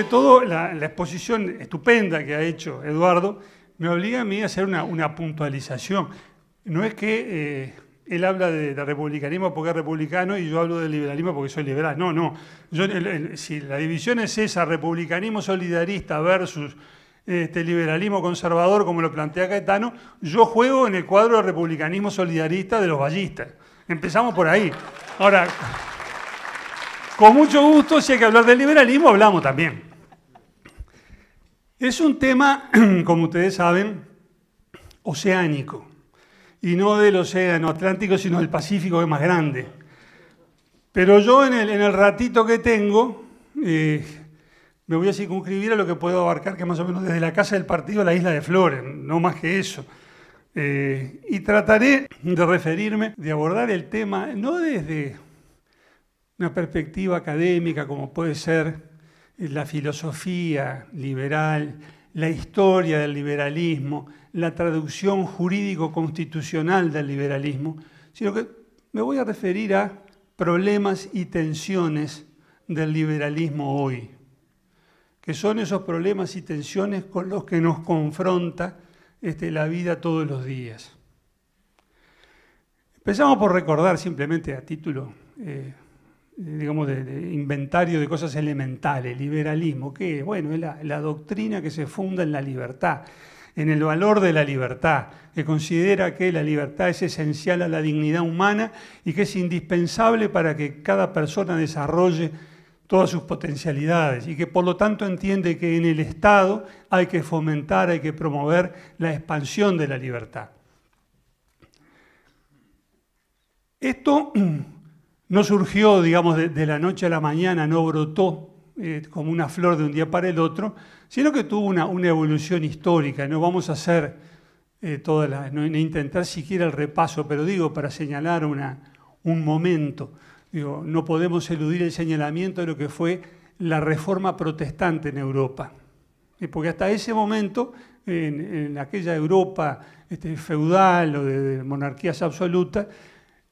ante todo, la, exposición estupenda que ha hecho Eduardo me obliga a mí a hacer una, puntualización. No es que eh, él habla de, republicanismo porque es republicano y yo hablo de liberalismo porque soy liberal. No, no. si la división es esa, republicanismo solidarista versus este, liberalismo conservador, como lo plantea Caetano, yo juego en el cuadro de republicanismo solidarista de los ballistas. Empezamos por ahí. Ahora. Con mucho gusto, si hay que hablar del liberalismo, hablamos también. Es un tema, como ustedes saben, oceánico. Y no del océano Atlántico, sino del Pacífico, que es más grande. Pero yo en el, en el ratito que tengo, eh, me voy a circunscribir a lo que puedo abarcar, que más o menos desde la casa del partido a la isla de Flores, no más que eso. Eh, y trataré de referirme, de abordar el tema, no desde una perspectiva académica como puede ser la filosofía liberal, la historia del liberalismo, la traducción jurídico-constitucional del liberalismo, sino que me voy a referir a problemas y tensiones del liberalismo hoy, que son esos problemas y tensiones con los que nos confronta este, la vida todos los días. Empezamos por recordar simplemente a título eh, digamos, de, inventario de cosas elementales, liberalismo, que bueno, es la, la, doctrina que se funda en la libertad, en el valor de la libertad, que considera que la libertad es esencial a la dignidad humana y que es indispensable para que cada persona desarrolle todas sus potencialidades y que por lo tanto entiende que en el Estado hay que fomentar, hay que promover la expansión de la libertad. Esto no surgió, digamos, de, la noche a la mañana, no brotó eh, como una flor de un día para el otro, sino que tuvo una, evolución histórica. No vamos a hacer eh, todas las, no, intentar siquiera el repaso, pero digo, para señalar un momento, no podemos eludir el señalamiento de lo que fue la reforma protestante en Europa. Eh, porque hasta ese momento, en, aquella Europa este, feudal o de monarquías absolutas,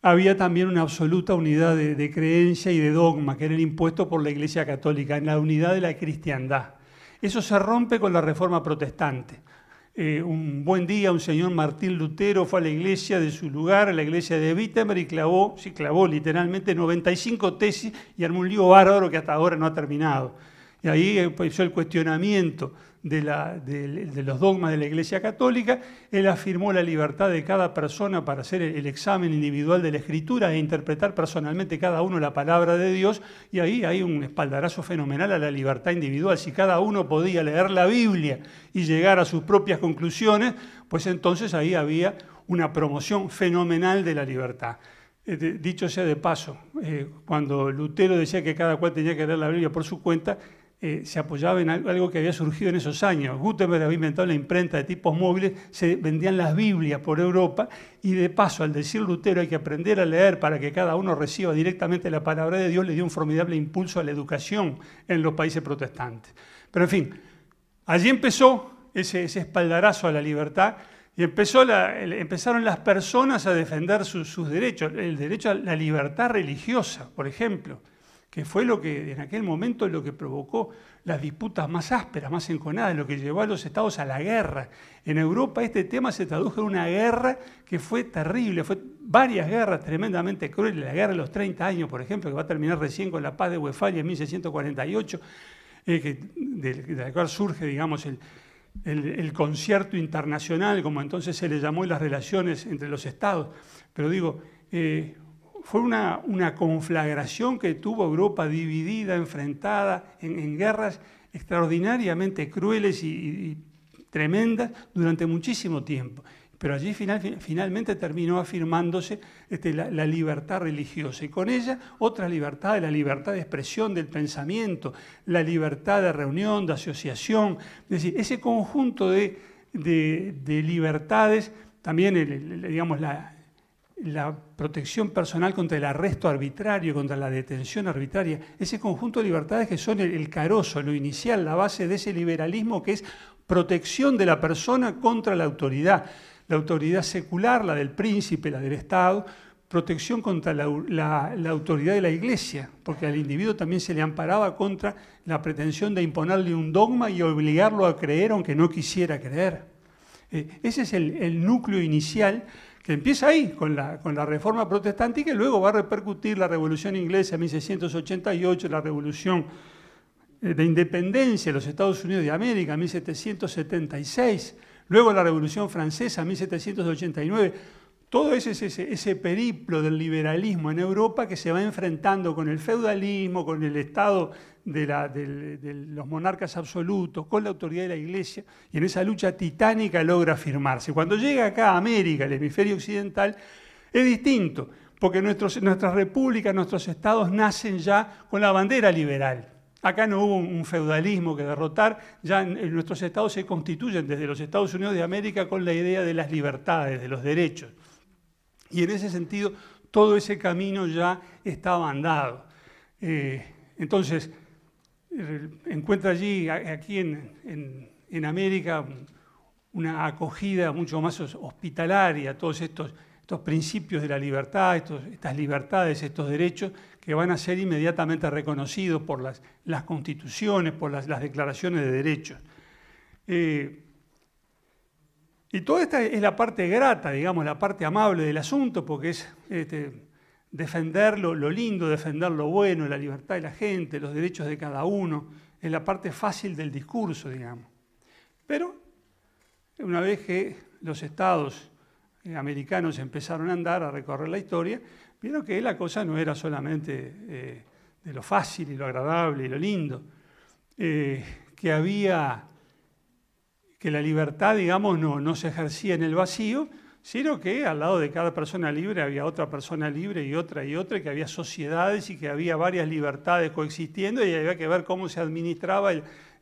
había también una absoluta unidad de, creencia y de dogma que era impuesto por la Iglesia Católica, en la unidad de la cristiandad. Eso se rompe con la Reforma Protestante. Eh, un buen día un señor Martín Lutero fue a la iglesia de su lugar, a la iglesia de Wittenberg, y clavó, sí, clavó literalmente 95 tesis y armó un lío bárbaro que hasta ahora no ha terminado. Y ahí empezó el cuestionamiento de, los dogmas de la Iglesia Católica, él afirmó la libertad de cada persona para hacer el examen individual de la Escritura e interpretar personalmente cada uno la palabra de Dios, y ahí hay un espaldarazo fenomenal a la libertad individual. Si cada uno podía leer la Biblia y llegar a sus propias conclusiones, pues entonces ahí había una promoción fenomenal de la libertad. Eh, dicho sea de paso, eh, cuando Lutero decía que cada cual tenía que leer la Biblia por su cuenta, eh, se apoyaba en algo que había surgido en esos años. Gutenberg había inventado la imprenta de tipos móviles, se vendían las Biblias por Europa y de paso, al decir Lutero, hay que aprender a leer para que cada uno reciba directamente la palabra de Dios, le dio un formidable impulso a la educación en los países protestantes. Pero en fin, allí empezó ese, espaldarazo a la libertad y empezaron las personas a defender sus derechos, el derecho a la libertad religiosa, por ejemplo que fue lo que en aquel momento lo que provocó las disputas más ásperas, más enconadas, lo que llevó a los estados a la guerra. En Europa este tema se tradujo en una guerra que fue terrible, fue varias guerras tremendamente crueles, la guerra de los 30 años, por ejemplo, que va a terminar recién con la paz de Westfalia en 1648, eh, de, la cual surge, digamos, el, concierto internacional, como entonces se le llamó, las relaciones entre los estados. Pero digo, eh, fue una, una conflagración que tuvo Europa dividida, enfrentada en, guerras extraordinariamente crueles y, tremendas durante muchísimo tiempo. Pero allí finalmente terminó afirmándose este, la, libertad religiosa y con ella otras libertades, la libertad de expresión del pensamiento, la libertad de reunión, de asociación, es decir, ese conjunto de, libertades, también digamos, la, la protección personal contra el arresto arbitrario, contra la detención arbitraria, ese conjunto de libertades que son el, carozo, lo inicial, la base de ese liberalismo que es protección de la persona contra la autoridad, la autoridad secular, la del príncipe, la del Estado, protección contra la, autoridad de la iglesia, porque al individuo también se le amparaba contra la pretensión de imponerle un dogma y obligarlo a creer aunque no quisiera creer. Eh, ese es el, el núcleo inicial que empieza ahí, con la, con la reforma protestante y que luego va a repercutir la Revolución Inglesa en 1688, la Revolución eh, de Independencia de los Estados Unidos de América en 1776, luego la Revolución Francesa en 1789 todo ese, ese, ese, periplo del liberalismo en Europa que se va enfrentando con el feudalismo, con el Estado de, la, los monarcas absolutos, con la autoridad de la Iglesia, y en esa lucha titánica logra firmarse. Cuando llega acá a América, el hemisferio occidental, es distinto, porque nuestros, nuestras repúblicas, nuestros estados nacen ya con la bandera liberal. Acá no hubo un feudalismo que derrotar, ya nuestros estados se constituyen desde los Estados Unidos de América con la idea de las libertades, de los derechos. Y en ese sentido, todo ese camino ya estaba andado. Eh, entonces, encuentra allí, aquí en, América, una acogida mucho más hospitalaria, todos estos, estos principios de la libertad, estas libertades, estos derechos que van a ser inmediatamente reconocidos por las, las constituciones, por las, las declaraciones de derechos. Eh, y toda esta es la parte grata, digamos, la parte amable del asunto, porque es este, defender lo, lindo, defender lo bueno, la libertad de la gente, los derechos de cada uno, es la parte fácil del discurso, digamos. Pero una vez que los estados eh, americanos empezaron a andar, a recorrer la historia, vieron que la cosa no era solamente eh, de lo fácil y lo agradable y lo lindo, eh, que había que la libertad, digamos, no, se ejercía en el vacío, sino que al lado de cada persona libre había otra persona libre y otra y otra, que había sociedades y que había varias libertades coexistiendo y había que ver cómo se administraba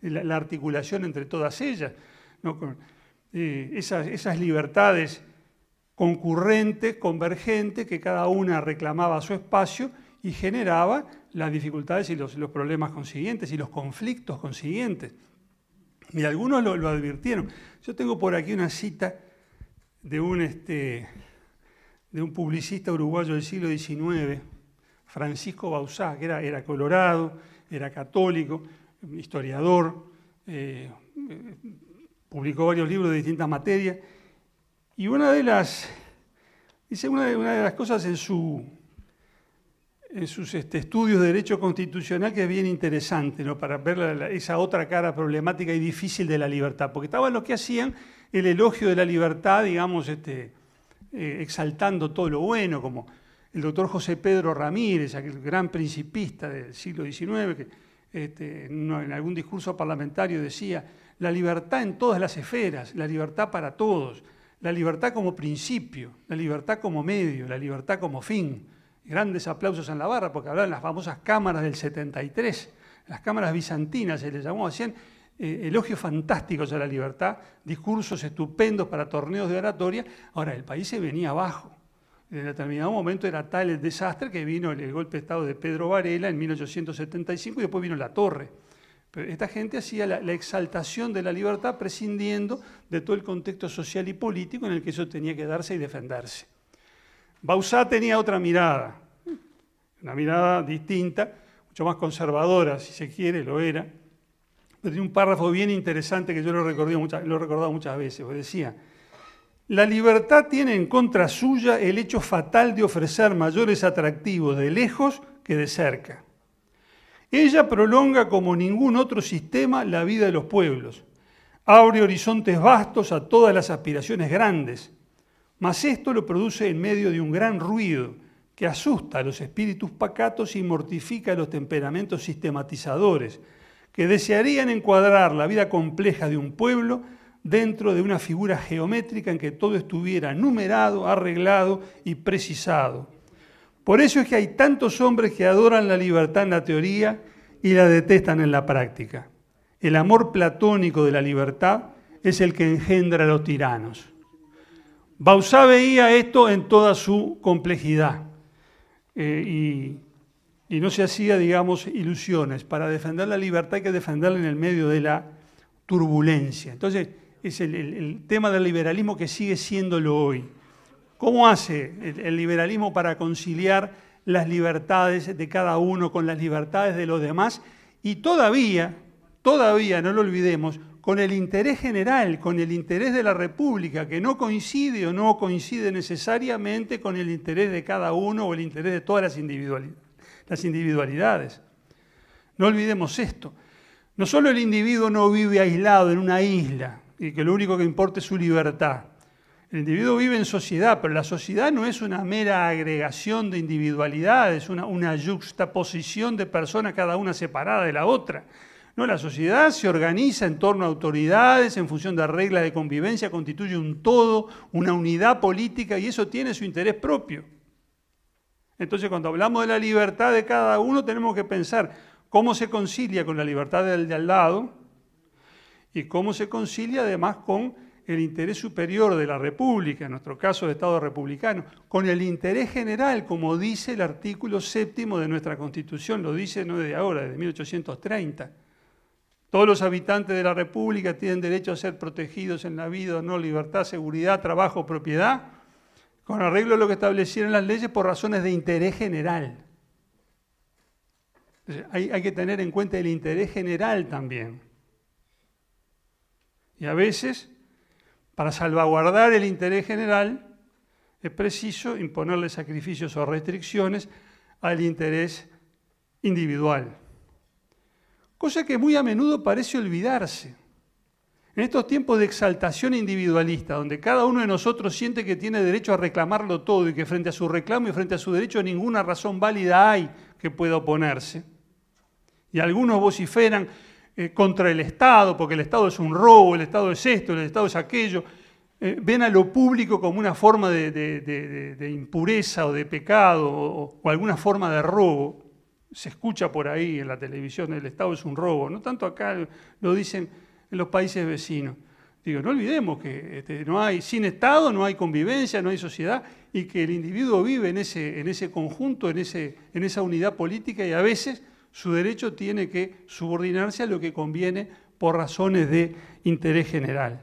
la, articulación entre todas ellas. Eh, esas, libertades concurrentes, convergentes, que cada una reclamaba su espacio y generaba las dificultades y los problemas consiguientes y los conflictos consiguientes. Y algunos lo, advirtieron. Yo tengo por aquí una cita de un, este, de un publicista uruguayo del siglo XIX, Francisco Bausá, que era, colorado, era católico, historiador, eh, publicó varios libros de distintas materias. Y una de las, dice, una de, una de las cosas en su, en sus este, estudios de derecho constitucional que es bien interesante, para ver esa otra cara problemática y difícil de la libertad, porque estaban los que hacían el elogio de la libertad, digamos, este, eh, exaltando todo lo bueno, como el doctor José Pedro Ramírez, aquel gran principista del siglo XIX, que este, en algún discurso parlamentario decía, la libertad en todas las esferas, la libertad para todos, la libertad como principio, la libertad como medio, la libertad como fin grandes aplausos en la barra, porque hablaban las famosas cámaras del 73, las cámaras bizantinas se les llamó, hacían eh, elogios fantásticos a la libertad, discursos estupendos para torneos de oratoria. Ahora, el país se venía abajo. En determinado momento era tal el desastre que vino el, golpe de Estado de Pedro Varela en 1875 y después vino la torre. Pero esta gente hacía la, exaltación de la libertad prescindiendo de todo el contexto social y político en el que eso tenía que darse y defenderse. Bausá tenía otra mirada, una mirada distinta, mucho más conservadora, si se quiere, lo era. Pero tenía un párrafo bien interesante que yo lo, recordé muchas, lo he recordado muchas veces, decía, la libertad tiene en contra suya el hecho fatal de ofrecer mayores atractivos de lejos que de cerca. Ella prolonga como ningún otro sistema la vida de los pueblos, abre horizontes vastos a todas las aspiraciones grandes, mas esto lo produce en medio de un gran ruido que asusta a los espíritus pacatos y mortifica a los temperamentos sistematizadores, que desearían encuadrar la vida compleja de un pueblo dentro de una figura geométrica en que todo estuviera numerado, arreglado y precisado. Por eso es que hay tantos hombres que adoran la libertad en la teoría y la detestan en la práctica. El amor platónico de la libertad es el que engendra a los tiranos. Bausá veía esto en toda su complejidad eh, y, no se hacía, digamos, ilusiones. Para defender la libertad hay que defenderla en el medio de la turbulencia. Entonces, es el, tema del liberalismo que sigue siéndolo hoy. ¿Cómo hace el liberalismo para conciliar las libertades de cada uno con las libertades de los demás? Y todavía, todavía, no lo olvidemos, con el interés general, con el interés de la República, que no coincide o no coincide necesariamente con el interés de cada uno o el interés de todas las, individualidades. No olvidemos esto. No solo el individuo no vive aislado en una isla y que lo único que importa es su libertad. El individuo vive en sociedad, pero la sociedad no es una mera agregación de individualidades, una, una yuxtaposición de personas cada una separada de la otra la sociedad se organiza en torno a autoridades, en función de reglas de convivencia, constituye un todo, una unidad política y eso tiene su interés propio. Entonces, cuando hablamos de la libertad de cada uno, tenemos que pensar cómo se concilia con la libertad del de al lado y cómo se concilia además con el interés superior de la República, en nuestro caso de Estado republicano, con el interés general, como dice el artículo séptimo de nuestra Constitución, lo dice no de ahora, desde 1830. Todos los habitantes de la República tienen derecho a ser protegidos en la vida, no libertad, seguridad, trabajo, propiedad, con arreglo a lo que establecieron las leyes por razones de interés general. hay que tener en cuenta el interés general también. Y a veces, para salvaguardar el interés general, es preciso imponerle sacrificios o restricciones al interés individual cosa que muy a menudo parece olvidarse. En estos tiempos de exaltación individualista, donde cada uno de nosotros siente que tiene derecho a reclamarlo todo y que frente a su reclamo y frente a su derecho ninguna razón válida hay que pueda oponerse, y algunos vociferan eh, contra el Estado, porque el Estado es un robo, el Estado es esto, el Estado es aquello, eh, ven a lo público como una forma de, impureza o de pecado o alguna forma de robo se escucha por ahí en la televisión el Estado es un robo, no tanto acá lo dicen en los países vecinos. Digo, no olvidemos que este, no hay, sin Estado no hay convivencia, no hay sociedad y que el individuo vive en ese, en ese conjunto, en, ese, en esa unidad política y a veces su derecho tiene que subordinarse a lo que conviene por razones de interés general.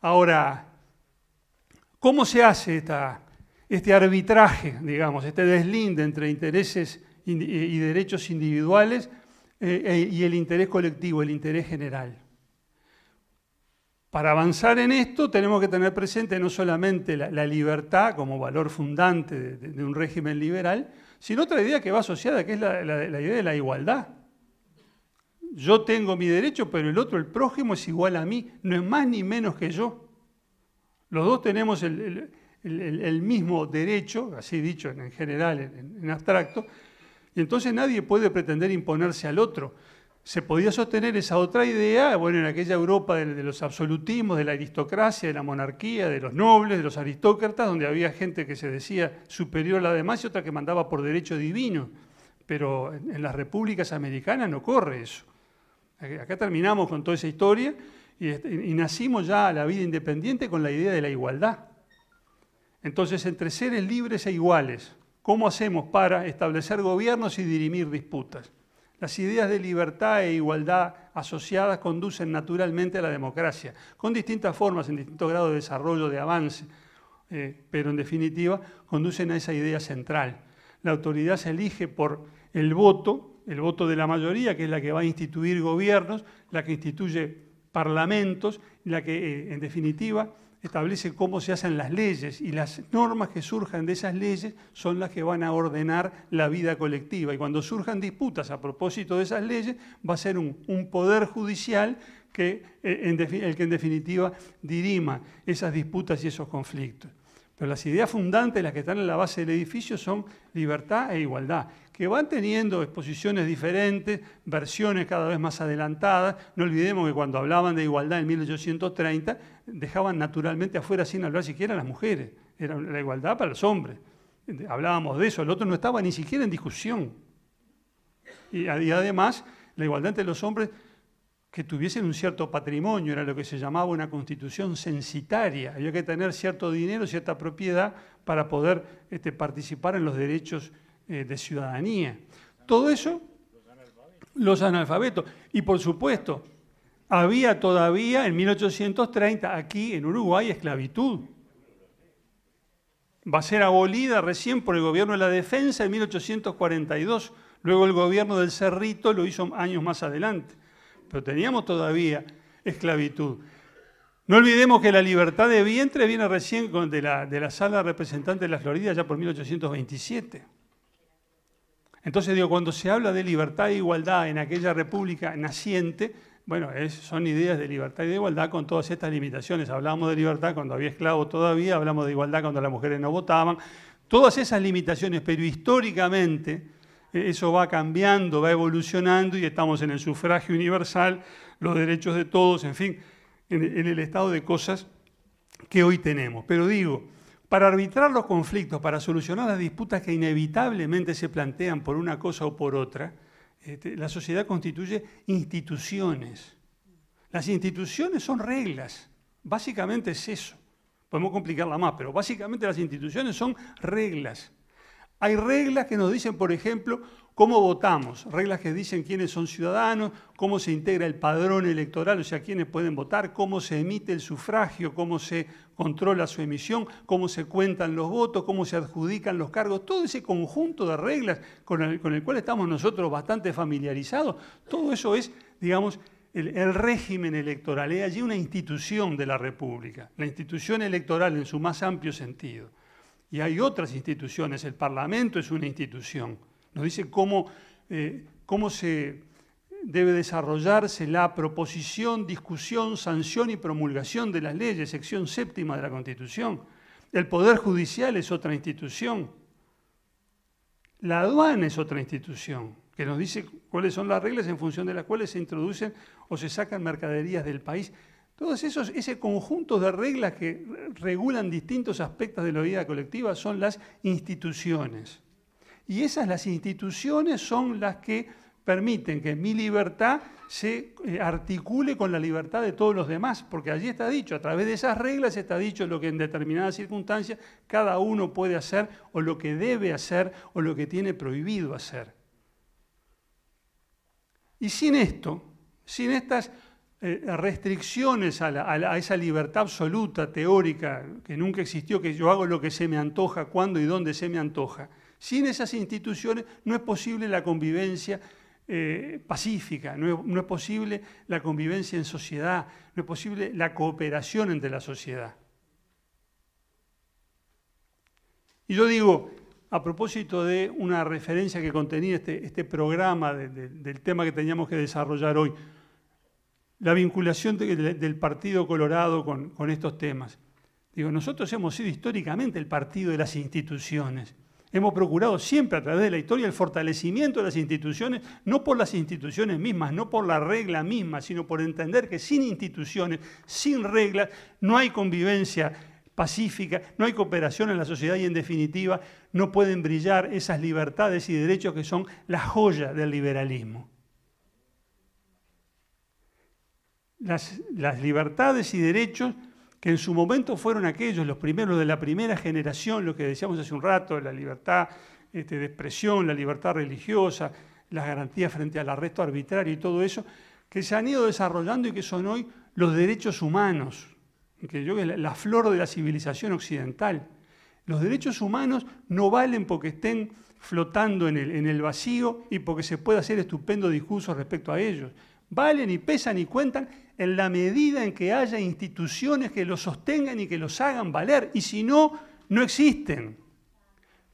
Ahora, ¿cómo se hace esta, este arbitraje, digamos, este deslinde entre intereses eh, y derechos individuales eh, eh, y el interés colectivo, el interés general. Para avanzar en esto tenemos que tener presente no solamente la, libertad como valor fundante de, un régimen liberal, sino otra idea que va asociada, que es la, idea de la igualdad. Yo tengo mi derecho, pero el otro, el prójimo, es igual a mí, no es más ni menos que yo. Los dos tenemos el, mismo derecho, así dicho en general, en abstracto, y entonces nadie puede pretender imponerse al otro. Se podía sostener esa otra idea, bueno, en aquella Europa de, los absolutismos, de la aristocracia, de la monarquía, de los nobles, de los aristócratas, donde había gente que se decía superior a la demás y otra que mandaba por derecho divino. Pero en, las repúblicas americanas no corre eso. Acá terminamos con toda esa historia este, y nacimos ya a la vida independiente con la idea de la igualdad. Entonces, entre seres libres e iguales, ¿Cómo hacemos para establecer gobiernos y dirimir disputas? Las ideas de libertad e igualdad asociadas conducen naturalmente a la democracia, con distintas formas, en distintos grados de desarrollo, de avance, eh, pero en definitiva conducen a esa idea central. La autoridad se elige por el voto, el voto de la mayoría, que es la que va a instituir gobiernos, la que instituye parlamentos, la que eh, en definitiva establece cómo se hacen las leyes y las normas que surjan de esas leyes son las que van a ordenar la vida colectiva. Y cuando surjan disputas a propósito de esas leyes, va a ser un, poder judicial que, eh, el que en definitiva dirima esas disputas y esos conflictos. Pero las ideas fundantes, las que están en la base del edificio, son libertad e igualdad, que van teniendo exposiciones diferentes, versiones cada vez más adelantadas. No olvidemos que cuando hablaban de igualdad en 1830, dejaban naturalmente afuera sin hablar siquiera a las mujeres. Era la igualdad para los hombres. Hablábamos de eso, el otro no estaba ni siquiera en discusión. y además, la igualdad entre los hombres que tuviesen un cierto patrimonio, era lo que se llamaba una constitución censitaria. Había que tener cierto dinero, cierta propiedad para poder este, participar en los derechos eh, de ciudadanía. Todo eso, los analfabetos. Y por supuesto, había todavía en 1830 aquí en Uruguay esclavitud. Va a ser abolida recién por el gobierno de la defensa en 1842. Luego el gobierno del Cerrito lo hizo años más adelante pero teníamos todavía esclavitud. No olvidemos que la libertad de vientre viene recién de, la, de la sala representante de la Florida ya por 1827. Entonces digo, cuando se habla de libertad e igualdad en aquella república naciente, bueno, son ideas de libertad y de igualdad con todas estas limitaciones. Hablábamos de libertad cuando había esclavos todavía, hablamos de igualdad cuando las mujeres no votaban. Todas esas limitaciones, pero históricamente e-, eso va cambiando, va evolucionando y estamos en el sufragio universal, los derechos de todos, en fin, en, el estado de cosas que hoy tenemos. Pero digo, para arbitrar los conflictos, para solucionar las disputas que inevitablemente se plantean por una cosa o por otra, este, la sociedad constituye instituciones. Las instituciones son reglas, básicamente es eso. Podemos complicarla más, pero básicamente las instituciones son reglas. Hay reglas que nos dicen, por ejemplo, cómo votamos, reglas que dicen quiénes son ciudadanos, cómo se integra el padrón electoral, o sea, quiénes pueden votar, cómo se emite el sufragio, cómo se controla su emisión, cómo se cuentan los votos, cómo se adjudican los cargos, todo ese conjunto de reglas con el, cual estamos nosotros bastante familiarizados, todo eso es, digamos, el, el, régimen electoral, es allí una institución de la República, la institución electoral en su más amplio sentido. Y hay otras instituciones, el Parlamento es una institución, nos dice cómo, eh, cómo se debe desarrollarse la proposición, discusión, sanción y promulgación de las leyes, sección séptima de la Constitución. El Poder Judicial es otra institución. La aduana es otra institución que nos dice cuáles son las reglas en función de las cuales se introducen o se sacan mercaderías del país. Todos esos, ese conjunto de reglas que regulan distintos aspectos de la vida colectiva son las instituciones. Y esas las instituciones son las que permiten que mi libertad se eh, articule con la libertad de todos los demás, porque allí está dicho, a través de esas reglas está dicho lo que en determinadas circunstancias cada uno puede hacer o lo que debe hacer o lo que tiene prohibido hacer. Y sin esto, sin estas eh, restricciones a, esa libertad absoluta, teórica, que nunca existió, que yo hago lo que se me antoja, cuando y dónde se me antoja. Sin esas instituciones no es posible la convivencia eh, pacífica, no es, posible la convivencia en sociedad, no es posible la cooperación entre la sociedad. Y yo digo, a propósito de una referencia que contenía este, este programa del tema que teníamos que desarrollar hoy, la vinculación del Partido Colorado con, con estos temas. Digo, nosotros hemos sido históricamente el partido de las instituciones. Hemos procurado siempre a través de la historia el fortalecimiento de las instituciones, no por las instituciones mismas, no por la regla misma, sino por entender que sin instituciones, sin reglas, no hay convivencia pacífica, no hay cooperación en la sociedad y en definitiva no pueden brillar esas libertades y derechos que son la joya del liberalismo. las, libertades y derechos que en su momento fueron aquellos, los primeros de la primera generación, lo que decíamos hace un rato, la libertad este, de expresión, la libertad religiosa, las garantías frente al arresto arbitrario y todo eso, que se han ido desarrollando y que son hoy los derechos humanos, que yo la, la flor de la civilización occidental. Los derechos humanos no valen porque estén flotando en el, en el vacío y porque se pueda hacer estupendo discurso respecto a ellos valen y pesan y cuentan en la medida en que haya instituciones que los sostengan y que los hagan valer, y si no, no existen.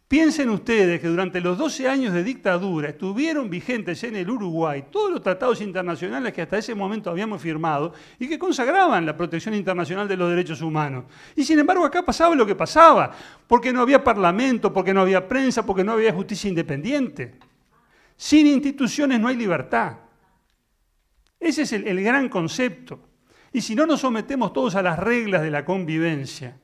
Piensen ustedes que durante los 12 años de dictadura estuvieron vigentes en el Uruguay todos los tratados internacionales que hasta ese momento habíamos firmado y que consagraban la protección internacional de los derechos humanos. Y sin embargo acá pasaba lo que pasaba, porque no había parlamento, porque no había prensa, porque no había justicia independiente. Sin instituciones no hay libertad. Ese es el, gran concepto. Y si no nos sometemos todos a las reglas de la convivencia,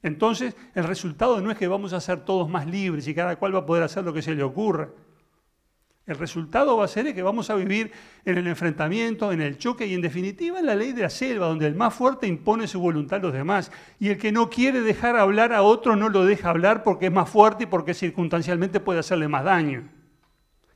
entonces el resultado no es que vamos a ser todos más libres y cada cual va a poder hacer lo que se le ocurra. El resultado va a ser que vamos a vivir en el enfrentamiento, en el choque y en definitiva en la ley de la selva, donde el más fuerte impone su voluntad a los demás y el que no quiere dejar hablar a otro no lo deja hablar porque es más fuerte y porque circunstancialmente puede hacerle más daño.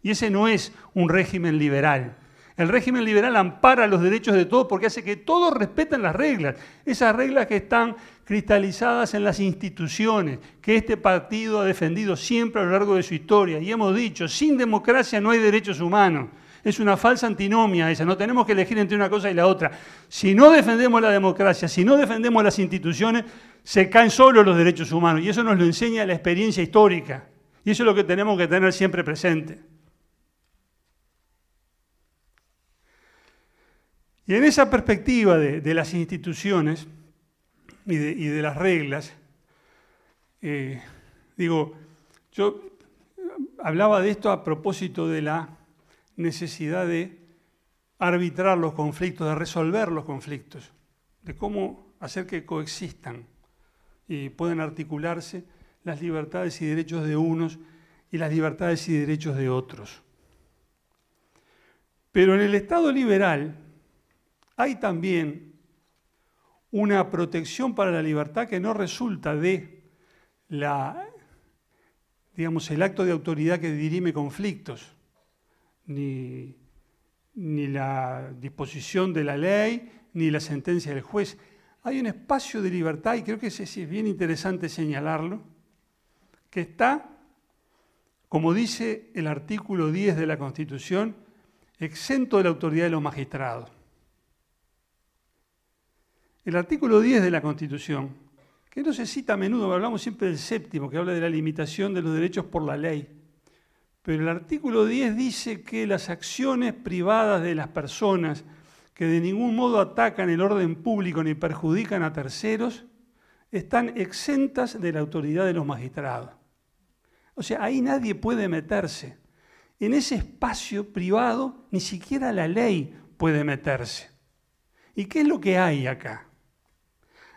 Y ese no es un régimen liberal, el régimen liberal ampara los derechos de todos porque hace que todos respeten las reglas, esas reglas que están cristalizadas en las instituciones que este partido ha defendido siempre a lo largo de su historia. Y hemos dicho, sin democracia no hay derechos humanos. Es una falsa antinomia esa, no tenemos que elegir entre una cosa y la otra. Si no defendemos la democracia, si no defendemos las instituciones, se caen solo los derechos humanos. Y eso nos lo enseña la experiencia histórica. Y eso es lo que tenemos que tener siempre presente. Y en esa perspectiva de, las instituciones y de, las reglas, eh, digo, yo hablaba de esto a propósito de la necesidad de arbitrar los conflictos, de resolver los conflictos, de cómo hacer que coexistan y puedan articularse las libertades y derechos de unos y las libertades y derechos de otros. Pero en el Estado liberal, hay también una protección para la libertad que no resulta de digamos, el acto de autoridad que dirime conflictos, ni, la disposición de la ley, ni la sentencia del juez. Hay un espacio de libertad, y creo que es, es bien interesante señalarlo, que está, como dice el artículo 10 de la Constitución, exento de la autoridad de los magistrados. El artículo 10 de la Constitución, que no se cita a menudo, hablamos siempre del séptimo, que habla de la limitación de los derechos por la ley. Pero el artículo 10 dice que las acciones privadas de las personas que de ningún modo atacan el orden público ni perjudican a terceros, están exentas de la autoridad de los magistrados. O sea, ahí nadie puede meterse. En ese espacio privado ni siquiera la ley puede meterse. ¿Y qué es lo que hay acá?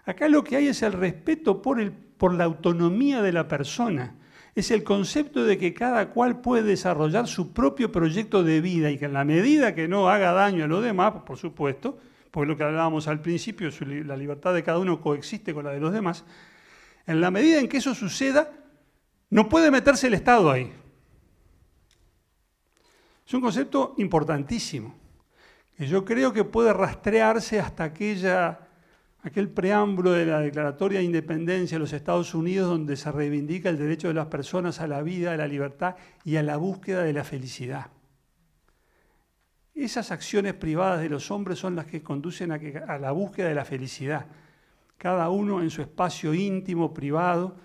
Acá lo que hay es el respeto por, el, por la autonomía de la persona. Es el concepto de que cada cual puede desarrollar su propio proyecto de vida y que en la medida que no haga daño a los demás, por supuesto, porque lo que hablábamos al principio, la libertad de cada uno coexiste con la de los demás, en la medida en que eso suceda, no puede meterse el Estado ahí. Es un concepto importantísimo, que yo creo que puede rastrearse hasta aquella aquel preámbulo de la Declaratoria de Independencia de los Estados Unidos donde se reivindica el derecho de las personas a la vida, a la libertad y a la búsqueda de la felicidad. Esas acciones privadas de los hombres son las que conducen a, la búsqueda de la felicidad. Cada uno en su espacio íntimo, privado,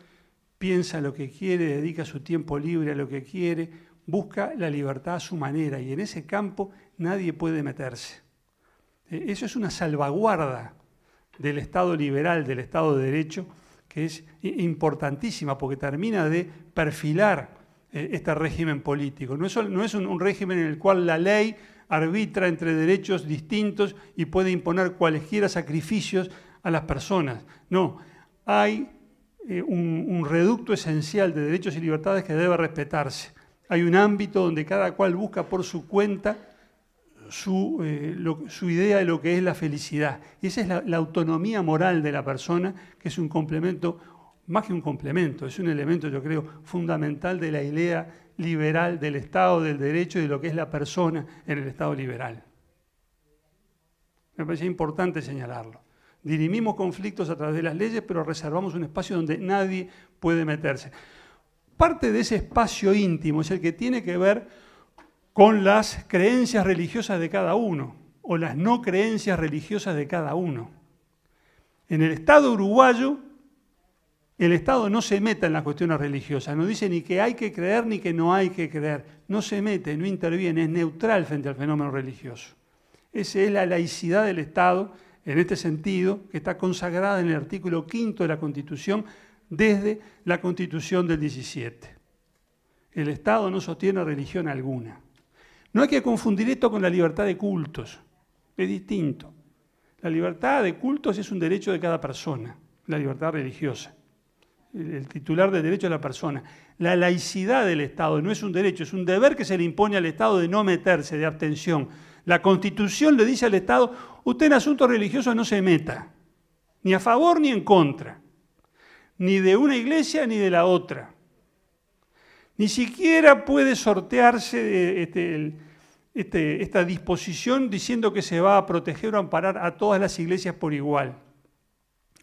piensa lo que quiere, dedica su tiempo libre a lo que quiere, busca la libertad a su manera y en ese campo nadie puede meterse. Eh, eso es una salvaguarda del Estado liberal, del Estado de Derecho, que es importantísima porque termina de perfilar eh, este régimen político. No es, un, régimen en el cual la ley arbitra entre derechos distintos y puede imponer cualesquiera sacrificios a las personas. No, hay eh, un reducto esencial de derechos y libertades que debe respetarse. Hay un ámbito donde cada cual busca por su cuenta eh, su, idea de lo que es la felicidad. Y esa es la, la, autonomía moral de la persona, que es un complemento, más que un complemento, es un elemento, yo creo, fundamental de la idea liberal del Estado, del derecho y de lo que es la persona en el Estado liberal. Me parece importante señalarlo. Dirimimos conflictos a través de las leyes, pero reservamos un espacio donde nadie puede meterse. Parte de ese espacio íntimo es el que tiene que ver con las creencias religiosas de cada uno o las no creencias religiosas de cada uno. En el Estado uruguayo, el Estado no se meta en las cuestiones religiosas, no dice ni que hay que creer ni que no hay que creer, no se mete, no interviene, es neutral frente al fenómeno religioso. Esa es la laicidad del Estado en este sentido, que está consagrada en el artículo quinto de la Constitución desde la Constitución del 17. El Estado no sostiene religión alguna. No hay que confundir esto con la libertad de cultos. Es distinto. La libertad de cultos es un derecho de cada persona, la libertad religiosa. El, titular del derecho de la persona. La laicidad del Estado no es un derecho, es un deber que se le impone al Estado de no meterse, de abstención. La Constitución le dice al Estado, usted en asuntos religiosos no se meta, ni a favor ni en contra, ni de una iglesia ni de la otra. Ni siquiera puede sortearse eh, este, este, esta disposición diciendo que se va a proteger o amparar a todas las iglesias por igual.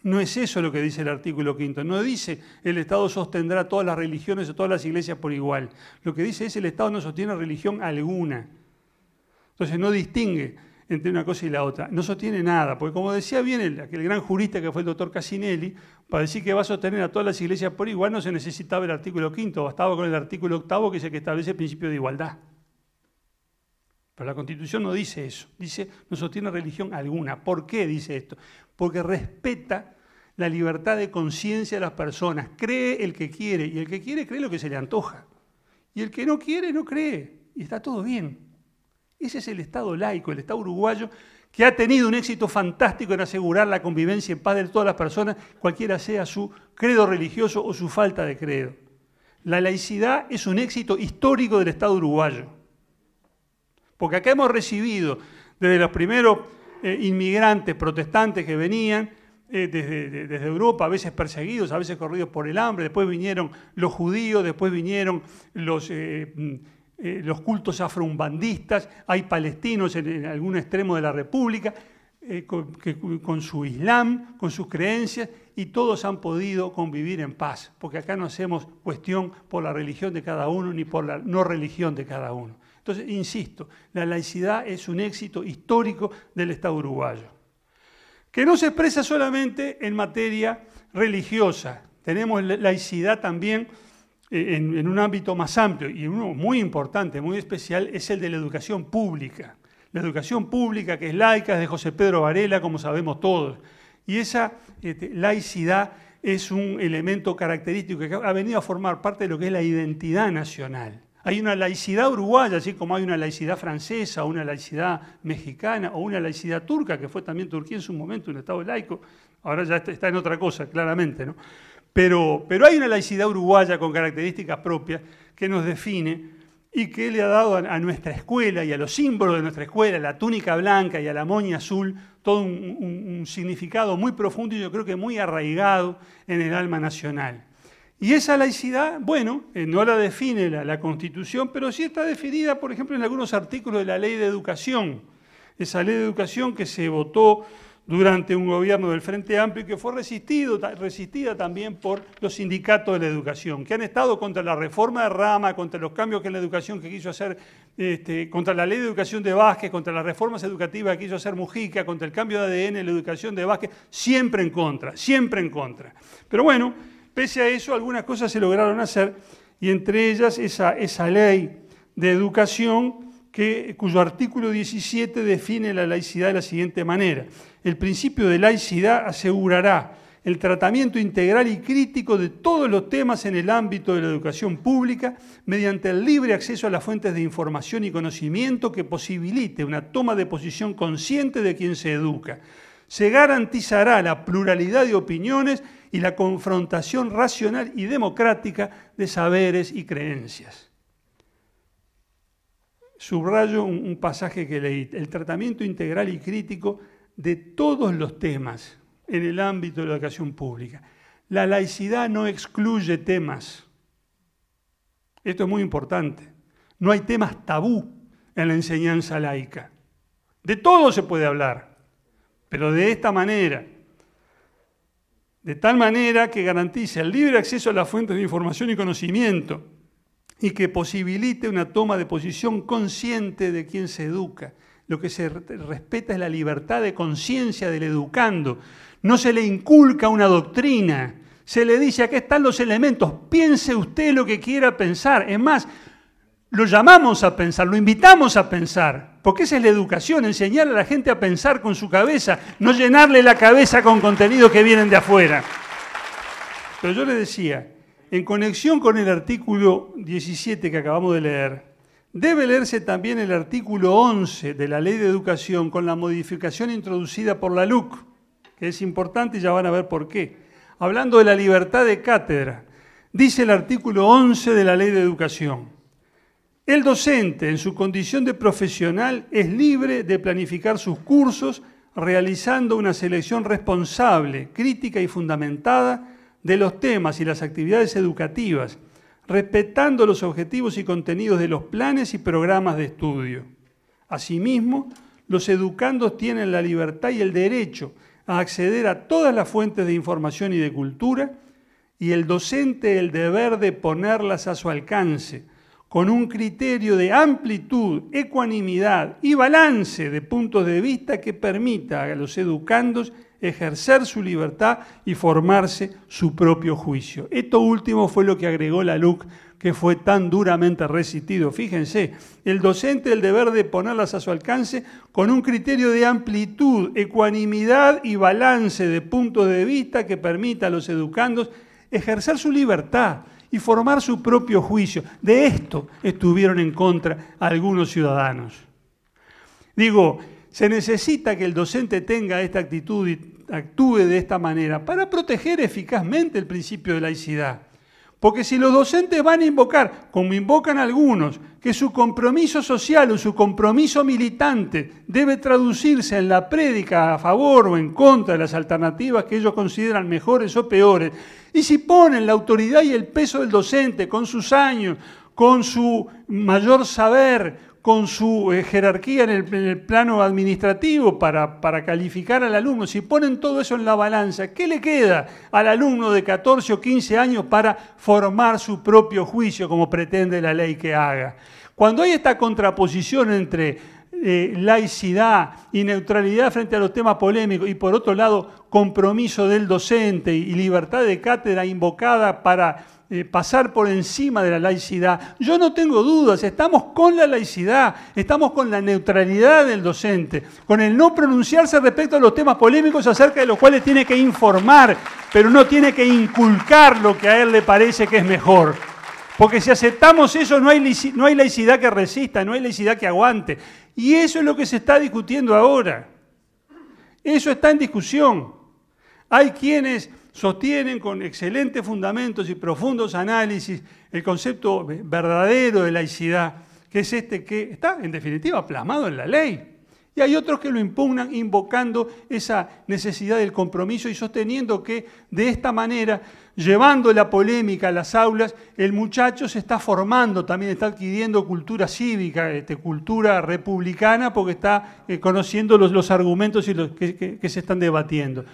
No es eso lo que dice el artículo quinto. No dice el Estado sostendrá todas las religiones o todas las iglesias por igual. Lo que dice es el Estado no sostiene religión alguna. Entonces no distingue entre una cosa y la otra. No sostiene nada, porque como decía bien el, aquel gran jurista que fue el doctor Casinelli, para decir que va a sostener a todas las iglesias por igual no se necesitaba el artículo quinto, bastaba con el artículo octavo que es el que establece el principio de igualdad. Pero la Constitución no dice eso, dice no sostiene religión alguna. ¿Por qué dice esto? Porque respeta la libertad de conciencia de las personas, cree el que quiere y el que quiere cree lo que se le antoja. Y el que no quiere no cree y está todo bien. Ese es el Estado laico, el Estado uruguayo, que ha tenido un éxito fantástico en asegurar la convivencia en paz de todas las personas, cualquiera sea su credo religioso o su falta de credo. La laicidad es un éxito histórico del Estado uruguayo. Porque acá hemos recibido, desde los primeros eh, inmigrantes protestantes que venían, eh, desde, Europa, a veces perseguidos, a veces corridos por el hambre, después vinieron los judíos, después vinieron los... Eh, eh, los cultos afro-umbandistas, hay palestinos en, algún extremo de la República, eh, con su Islam, con sus creencias, y todos han podido convivir en paz, porque acá no hacemos cuestión por la religión de cada uno ni por la no religión de cada uno. Entonces, insisto, la laicidad es un éxito histórico del Estado uruguayo, que no se expresa solamente en materia religiosa, tenemos laicidad también en, un ámbito más amplio y uno muy importante, muy especial, es el de la educación pública. La educación pública que es laica es de José Pedro Varela, como sabemos todos. Y esa este, laicidad es un elemento característico que ha venido a formar parte de lo que es la identidad nacional. Hay una laicidad uruguaya, así como hay una laicidad francesa, una laicidad mexicana o una laicidad turca, que fue también Turquía en su momento un Estado laico. Ahora ya está en otra cosa, claramente, ¿no? Pero, hay una laicidad uruguaya con características propias que nos define y que le ha dado a, nuestra escuela y a los símbolos de nuestra escuela, la túnica blanca y a la moña azul, todo un, significado muy profundo y yo creo que muy arraigado en el alma nacional. Y esa laicidad, bueno, eh, no la define la, la, Constitución, pero sí está definida, por ejemplo, en algunos artículos de la Ley de Educación. Esa Ley de Educación que se votó durante un gobierno del Frente Amplio y que fue resistido, resistida también por los sindicatos de la educación, que han estado contra la reforma de rama, contra los cambios que en la educación que quiso hacer, este, contra la ley de educación de Vázquez, contra las reformas educativas que quiso hacer Mujica, contra el cambio de ADN en la educación de Vázquez, siempre en contra, siempre en contra. Pero bueno, pese a eso, algunas cosas se lograron hacer y entre ellas esa, esa ley de educación cuyo artículo 17 define la laicidad de la siguiente manera. El principio de laicidad asegurará el tratamiento integral y crítico de todos los temas en el ámbito de la educación pública mediante el libre acceso a las fuentes de información y conocimiento que posibilite una toma de posición consciente de quien se educa. Se garantizará la pluralidad de opiniones y la confrontación racional y democrática de saberes y creencias subrayo un, pasaje que leí, el tratamiento integral y crítico de todos los temas en el ámbito de la educación pública. La laicidad no excluye temas. Esto es muy importante. No hay temas tabú en la enseñanza laica. De todo se puede hablar, pero de esta manera. De tal manera que garantice el libre acceso a las fuentes de información y conocimiento, y que posibilite una toma de posición consciente de quien se educa. Lo que se respeta es la libertad de conciencia del educando. No se le inculca una doctrina, se le dice, aquí están los elementos, piense usted lo que quiera pensar. Es más, lo llamamos a pensar, lo invitamos a pensar, porque esa es la educación, enseñar a la gente a pensar con su cabeza, no llenarle la cabeza con contenido que vienen de afuera. Pero yo le decía, en conexión con el artículo 17 que acabamos de leer, debe leerse también el artículo 11 de la Ley de Educación con la modificación introducida por la LUC, que es importante y ya van a ver por qué. Hablando de la libertad de cátedra, dice el artículo 11 de la Ley de Educación. El docente, en su condición de profesional, es libre de planificar sus cursos realizando una selección responsable, crítica y fundamentada de los temas y las actividades educativas, respetando los objetivos y contenidos de los planes y programas de estudio. Asimismo, los educandos tienen la libertad y el derecho a acceder a todas las fuentes de información y de cultura, y el docente el deber de ponerlas a su alcance, con un criterio de amplitud, ecuanimidad y balance de puntos de vista que permita a los educandos ejercer su libertad y formarse su propio juicio. Esto último fue lo que agregó la LUC, que fue tan duramente resistido. Fíjense, el docente el deber de ponerlas a su alcance con un criterio de amplitud, ecuanimidad y balance de puntos de vista que permita a los educandos ejercer su libertad y formar su propio juicio. De esto estuvieron en contra algunos ciudadanos. Digo, se necesita que el docente tenga esta actitud actúe de esta manera para proteger eficazmente el principio de laicidad. Porque si los docentes van a invocar, como invocan algunos, que su compromiso social o su compromiso militante debe traducirse en la prédica a favor o en contra de las alternativas que ellos consideran mejores o peores, y si ponen la autoridad y el peso del docente con sus años, con su mayor saber, con su eh, jerarquía en el, plano administrativo para, calificar al alumno, si ponen todo eso en la balanza, ¿qué le queda al alumno de 14 o 15 años para formar su propio juicio como pretende la ley que haga? Cuando hay esta contraposición entre eh, laicidad y neutralidad frente a los temas polémicos y por otro lado compromiso del docente y libertad de cátedra invocada para eh, pasar por encima de la laicidad. Yo no tengo dudas, estamos con la laicidad, estamos con la neutralidad del docente, con el no pronunciarse respecto a los temas polémicos acerca de los cuales tiene que informar, pero no tiene que inculcar lo que a él le parece que es mejor. Porque si aceptamos eso, no hay laicidad que resista, no hay laicidad que aguante. Y eso es lo que se está discutiendo ahora. Eso está en discusión. Hay quienes sostienen con excelentes fundamentos y profundos análisis el concepto verdadero de laicidad, que es este que está en definitiva plasmado en la ley. Y hay otros que lo impugnan invocando esa necesidad del compromiso y sosteniendo que de esta manera, llevando la polémica a las aulas, el muchacho se está formando, también está adquiriendo cultura cívica, este, cultura republicana, porque está eh, conociendo los, argumentos y los que se están debatiendo.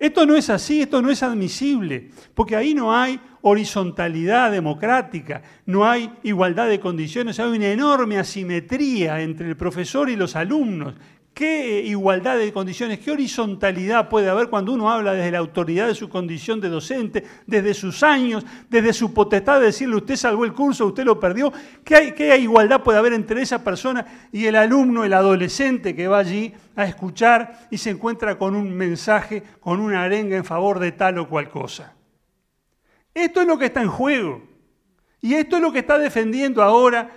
Esto no es así, esto no es admisible, porque ahí no hay horizontalidad democrática, no hay igualdad de condiciones, hay una enorme asimetría entre el profesor y los alumnos, ¿Qué eh, igualdad de condiciones, qué horizontalidad puede haber cuando uno habla desde la autoridad de su condición de docente, desde sus años, desde su potestad de decirle usted salvó el curso, usted lo perdió? ¿Qué, igualdad puede haber entre esa persona y el alumno, el adolescente que va allí a escuchar y se encuentra con un mensaje, con una arenga en favor de tal o cual cosa? Esto es lo que está en juego. Y esto es lo que está defendiendo ahora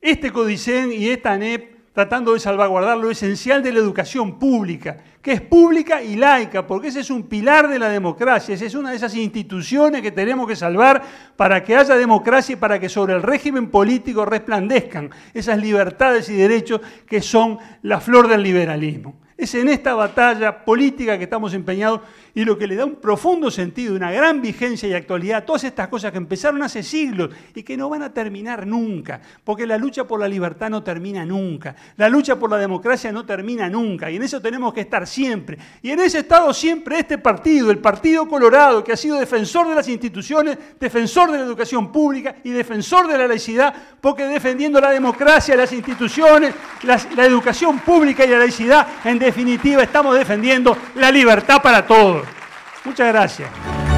este Codicen y esta ANEP tratando de salvaguardar lo esencial de la educación pública, que es pública y laica, porque ese es un pilar de la democracia, esa es una de esas instituciones que tenemos que salvar para que haya democracia y para que sobre el régimen político resplandezcan esas libertades y derechos que son la flor del liberalismo. Es en esta batalla política que estamos empeñados y lo que le da un profundo sentido, una gran vigencia y actualidad a todas estas cosas que empezaron hace siglos y que no van a terminar nunca, porque la lucha por la libertad no termina nunca, la lucha por la democracia no termina nunca, y en eso tenemos que estar siempre. Y en ese estado siempre este partido, el Partido Colorado, que ha sido defensor de las instituciones, defensor de la educación pública y defensor de la laicidad, porque defendiendo la democracia, las instituciones, la educación pública y la laicidad, en definitiva estamos defendiendo la libertad para todos. Muchas gracias.